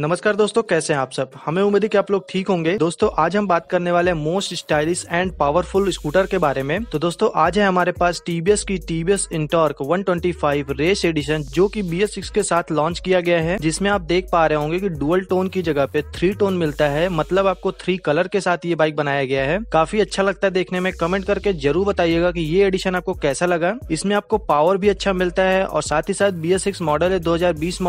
नमस्कार दोस्तों कैसे हैं आप सब हमें उम्मीद है कि आप लोग ठीक होंगे दोस्तों आज हम बात करने वाले most stylish and powerful scooter के बारे में तो दोस्तों आज है हमारे पास टीबीएस की टीबीएस इंटॉर्क 125 रेस एडिशन जो कि BS6 के साथ लॉन्च किया गया है जिसमें आप देख पा रहे होंगे की डुअल टोन की जगह पे थ्री टोन मिलता है मतलब आपको थ्री कलर के साथ ये बाइक बनाया गया है काफी अच्छा लगता है देखने में कमेंट करके जरूर बताइएगा की ये एडिशन आपको कैसा लगा इसमें आपको पावर भी अच्छा मिलता है और साथ ही साथ बी मॉडल है दो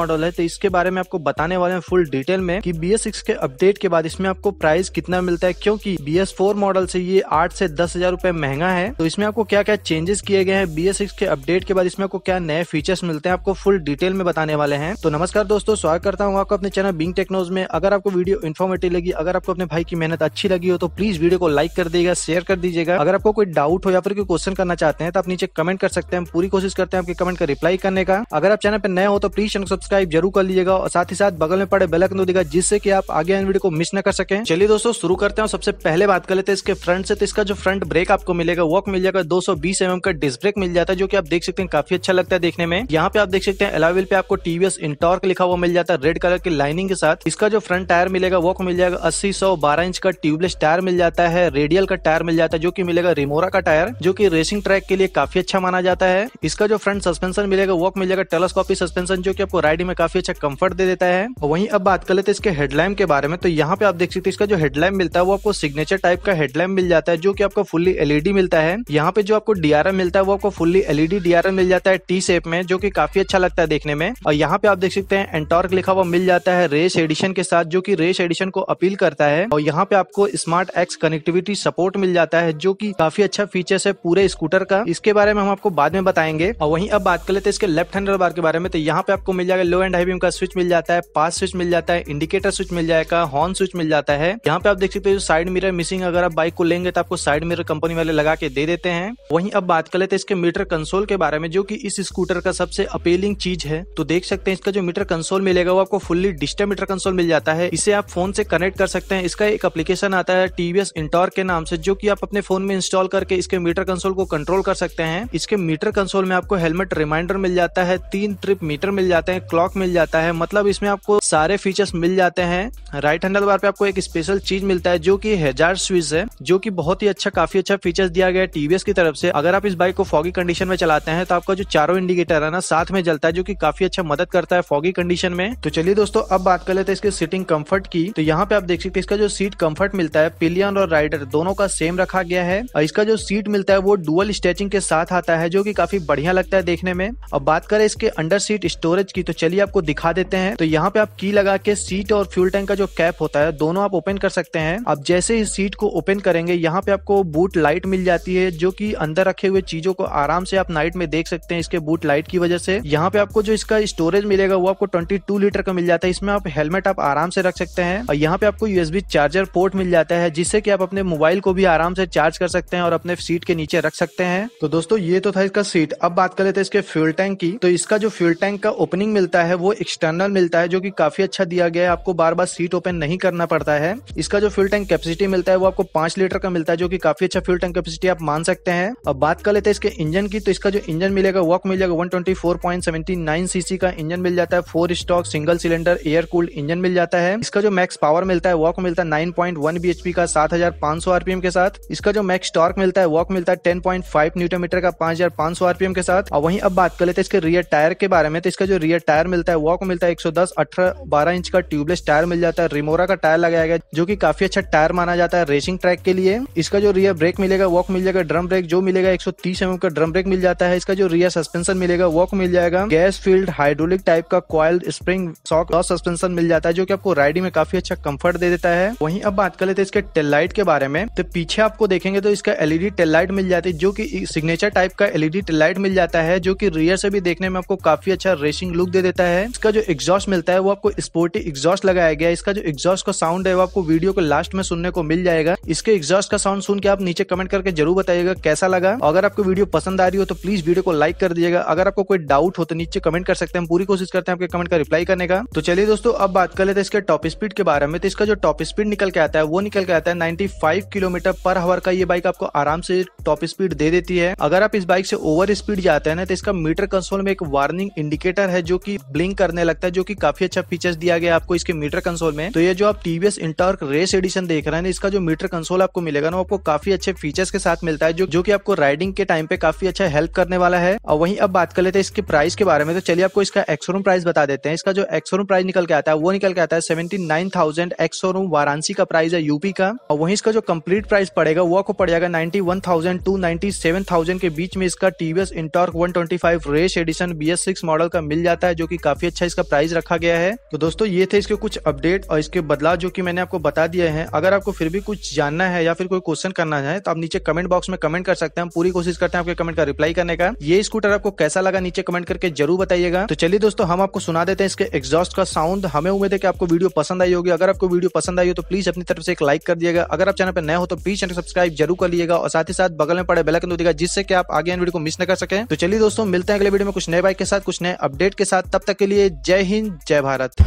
मॉडल है तो इसके बारे में आपको बताने वाले हैं फुल फुल डिटेल में कि बी के अपडेट के बाद इसमें आपको प्राइस कितना मिलता है क्योंकि बी एस फोर मॉडल से ये आठ से दस हजार रूपए महंगा है तो इसमें आपको क्या क्या चेंजेस किए गए हैं बी के अपडेट के बाद इसमें आपको क्या नए फीचर्स मिलते हैं आपको फुल डिटेल में बताने वाले हैं तो नमस्कार दोस्तों स्वागत करता हूँ आपको अपने चैनल बिंग टेक्नोज में अगर आपको वीडियो इन्फॉर्मेटिव लगी अगर आपको अपने भाई की मेहनत अच्छी लगी हो तो प्लीज वीडियो को लाइक कर देगा शेयर कर दीजिएगा अगर आपको कोई डाउट हो या फिर कोई क्वेश्चन करना चाहते हैं तो आप नीचे कमेंट कर सकते हैं पूरी कोशिश करते हैं आपके कमेंट का रिप्लाई करने का अगर आप चैनल पर नए हो तो प्लीज चैनल सब्सक्राइब जरूर कर लीजिएगा और साथ ही साथ बगल में पड़े बेल आइकन दिखा जिससे कि आप आगे वीडियो को मिस न कर सके चलिए दोस्तों शुरू करते हैं सबसे पहले बात कर लेते हैं इसके फ्रंट से तो इसका जो फ्रंट ब्रेक आपको मिलेगा वॉक मिल जाएगा दो सौ एम mm का डिस्क ब्रेक मिल जाता है जो की आप देख सकते हैं काफी अच्छा लगता है देखने में यहाँ पे आप देख सकते हैं अलाविल पे आपको टीवीएस इंटॉर्क लिखा हुआ मिल जाता है रेड कलर की लाइनिंग के साथ इसका जो फ्रंट टायर मिलेगा वॉक मिल जाएगा अस्सी सौ बारह इंच का ट्यूबलेस टायर मिल जाता है रेडियल का टायर मिल जाता है जो की मिलेगा रिमोरा का टायर जो की रेसिंग ट्रैक के लिए काफी अच्छा माना जाता है इसका जो फ्रंट सस्पेंशन मिलेगा वॉक मिल जाएगा टेलस्कॉपी सस्पेंशन जो कि आपको राइडिंग में काफी अच्छा कंफर्ट दे देता है वही अब बात कर लेते हैं इसके हेडलाइम के बारे में तो यहाँ पे आप देख सकते हैं इसका जो हेडलैम्प मिलता है वो आपको सिग्नेचर टाइप का हेडलैम्प मिल जाता है जो कि आपको फुल्ली एलईडी मिलता है यहाँ पे जो आपको डीआरएम मिलता है वो आपको फुल्ली एलईडी डीआरएम मिल जाता है टी शेप में जो की काफी अच्छा लगता है देखने में और यहाँ पे आप देख सकते हैं एंटॉर्क लिखा हुआ मिल जाता है रेस एडिशन के साथ जो की रेस एडिशन को अपील करता है और यहाँ पे आपको स्मार्ट एक्स कनेक्टिविटी सपोर्ट मिल जाता है जो की काफी अच्छा फीचर्स है पूरे स्कूटर का इसके बारे में हम आपको बाद में बताएंगे और वहीं अब बात कर लेते हैं इसके लेफ्ट हैंडल बार के बारे में तो यहाँ पे आपको मिल जाएगा लो एंड हाई बीम का स्विच मिल जाता है पास स्विच मिल जाता है इंडिकेटर स्विच मिल जाएगा हॉर्न स्विच मिल जाता है यहाँ पे आप देख सकते हो साइड मिरर मिसिंग अगर आप बाइक को लेंगे तो आपको साइड मिरर कंपनी वाले लगा के दे देते हैं वहीं अब बात कर लेते हैं इसके मीटर कंसोल के बारे में जो की इस स्कूटर का सबसे अपेलिंग चीज है तो देख सकते हैं इसका जो मीटर कंसोल मिलेगा वो आपको फुल्ली डिजिटल मीटर कंसोल मिल जाता है इसे आप फोन से कनेक्ट कर सकते हैं इसका एक एप्लीकेशन आता है टीवीएस इंटॉर के नाम से जो की आप अपने फोन में इंस्टॉल करके इसके मीटर कंसोल को कंट्रोल कर सकते हैं इसके मीटर कंसोल में आपको हेलमेट रिमाइंडर मिल जाता है तीन ट्रिप मीटर मिल जाते हैं क्लॉक मिल जाता है मतलब इसमें आपको सारे सारे फीचर्स मिल जाते हैं राइट हैंडल बार पे आपको एक स्पेशल चीज मिलता है जो कि हजार स्विच है जो कि बहुत ही अच्छा काफी अच्छा फीचर्स दिया गया है टीवीएस की तरफ से अगर आप इस बाइक को फॉगी कंडीशन में चलाते हैं तो आपका जो चारों इंडिकेटर है ना साथ में जलता है जो की काफी अच्छा मदद करता है फॉगी कंडीशन में तो चलिए दोस्तों अब बात कर लेते हैं इसके सीटिंग कम्फर्ट की तो यहाँ पे आप देख सकते हैं इसका जो सीट कम्फर्ट मिलता है पिलियन और राइडर दोनों का सेम रखा गया है और इसका जो सीट मिलता है वो डुअल स्ट्रेचिंग के साथ आता है जो की काफी बढ़िया लगता है देखने में अब बात करें इसके अंडर सीट स्टोरेज की तो चलिए आपको दिखा देते हैं तो यहाँ पे आप की लगा के सीट और फ्यूल टैंक का जो कैप होता है दोनों आप ओपन कर सकते हैं आप जैसे ही सीट को ओपन करेंगे यहाँ पे आपको बूट लाइट मिल जाती है जो की अंदर रखे हुए चीजों को आराम से आप नाइट में देख सकते हैं इसके बूट लाइट की वजह से यहाँ पे आपको जो इसका स्टोरेज मिलेगा वो आपको ट्वेंटी लीटर का मिल जाता है इसमें आप हेलमेट आप आराम से रख सकते हैं और यहाँ पे आपको यूएसबी चार्जर पोर्ट मिल जाता है जिससे कि आप अपने मोबाइल को भी आराम से चार्ज कर सकते हैं और अपने सीट के नीचे रख सकते हैं तो दोस्तों ये तो था इसका सीट अब बात कर लेते हैं इसके फ्यूल टैंक की तो इसका जो फ्यूल टैंक का ओपनिंग मिलता है वो एक्सटर्नल मिलता है जो की काफी अच्छा दिया गया है आपको बार बार सीट ओपन नहीं करना पड़ता है इसका जो फ्यूल टैंक कैपेसिटी मिलता है वो आपको पांच लीटर का मिलता है जो की काफी अच्छा फ्यूल टैंक कैपेसिटी आप मान सकते हैं अब बात कर लेते हैं इसके इंजन की तो इसका जो इंजन मिलेगा वॉक मिलेगा वन सीसी का इंजन मिल जाता है four stroke single cylinder air cooled engine मिल जाता है इसका जो मैक्स पावर मिलता है वॉक मिलता है नाइन पॉइंट वन 9.1 बीएचपी का सात हजार पांच सौ आरपीएम के साथ इसका जो मैक्स टॉर्क मिलता है वॉक मिलता है टेन 10.5 न्यूटन मीटर का पांच पांच हजार सौ आरपीएम के साथ और वहीं अब बात कर लेते हैं इसके रियर टायर के बारे में तो इसका जो रियर टायर मिलता है वॉक मिलता है एक सौ दस अठारह 12 इंच का ट्यूबलेस टायर मिल जाता है रिमोरा का टायर लगाया गया जो की काफी अच्छा टायर माना जाता है रेसिंग ट्रैक के लिए इसका जो रियर ब्रेक मिलेगा वॉक मिल जाएगा ड्रम ब्रेक जो मिलेगा एक सौ का ड्रम ब्रेक मिल जाता है इसका जो रियर सस्पेंशन मिलेगा वॉक मिल जाएगा गैस फील्ड हाइड्रोलिक टाइप का क्वाइल स्प्रिंग सॉक और सस्पेंशन मिल जाता है जो की आपको राइडिंग में काफी अच्छा कम्फर्ट दे देता है वही अब बात कर लेते हैं इसके टेल लाइट के बारे में तो पीछे आपको देखेंगे तो इसका एलईडी टेल लाइट मिल जाती है जो की सिग्नेचर टाइप का एलईडी टेल लाइट मिल जाता है जो की रियर से भी देखने में आपको काफी अच्छा रेसिंग लुक दे देता है इसका जो एग्जॉस्ट मिलता है वो आपको स्पोर्टी एग्जॉस्ट लगाया गया इसका जो एग्जॉस्ट का साउंड है वो आपको वीडियो को लास्ट में सुनने को मिल जाएगा इसके एग्जॉस्ट का साउंड सुन के आप नीचे कमेंट करके जरूर बताइएगा कैसा लगा अगर आपको वीडियो पसंद आ रही हो तो प्लीज वीडियो को लाइक कर दीजिएगा अगर आपको कोई डाउट हो तो नीचे कमेंट कर सकते हैं पूरी कोशिश करते हैं आपके कमेंट का रिप्लाई करने का तो चलिए दोस्तों अब बात कर लेते हैं इसके टॉप स्पीड के बारे में तो इसका जो टॉप स्पीड निकल के आता है वो निकल के आता है 95 किलोमीटर पर आवर का ये बाइक आपको आराम से टॉप स्पीड दे देती है अगर आप इस बाइक से ओवर स्पीड जाते हैं ना तो इसका मीटर कंसोल में एक वार्निंग इंडिकेटर है जो की ब्लिंक करने लगता है जो की काफी अच्छा फीचर दिया गया आपको इसके मीटर कंसोल में तो ये जो आप टीवीएस इंटर्क रेस एडिशन देख रहे हैं इसका जो मीटर कंसोल आपको मिलेगा ना आपको काफी अच्छे फीचर्स के साथ मिलता है जो जो की आपको राइडिंग के टाइम पे काफी अच्छा हेल्प करने वाला है और वही अब बात कर लेते हैं इसके प्राइस के बारे में तो चलिए आपको इसका एक्सोरूम प्राइस बता देते हैं इसका जो एक्सोरूम प्राइस निकल के आता है वो निकल के आता है seventy nine thousand ex showroom Varanasi का प्राइस है यूपी का और वहीं इसका जो कंप्लीट प्राइस पड़ेगा वो आपको पड़ जाएगा ninety one thousand to ninety seven thousand के बीच में इसका TVS Ntorq one twenty five race edition B S six model का मिल जाता है जो की काफी अच्छा इसका प्राइस रखा गया है तो तो दोस्तों ये थे इसके कुछ अपडेट और इसके बदलाव जो कि मैंने आपको बता दिए हैं अगर आपको फिर भी कुछ जानना है या फिर कोई क्वेश्चन करना है तो आप नीचे कमेंट बॉक्स में कमेंट कर सकते हैं हम पूरी कोशिश करते हैं आपके कमेंट का रिप्लाई करने का ये स्कूटर आपको कैसा लगा नीचे कमेंट करके जरूर बताइएगा तो चलिए दोस्तों हम आपको सुना देते हैं इसके एग्जॉस्ट का साउंड हमें उम्मीद है कि आपको वीडियो पसंद आई होगी अगर आपको वीडियो पसंद आई हो तो प्लीज अपनी तरफ से एक लाइक कर दिएगा अगर आप चैनल पर नए हो तो प्लीज चैनल सब्सक्राइब जरूर कर लिएगा और साथ ही साथ बगल में पड़े आइकन दिएगा जिससे कि आप आगे वीडियो को मिस न कर सके तो चलिए दोस्तों मिलते हैं अगले वीडियो में कुछ नए बाइक के साथ कुछ नए अपडेट के साथ तब तक के लिए जय हिंद जय भारत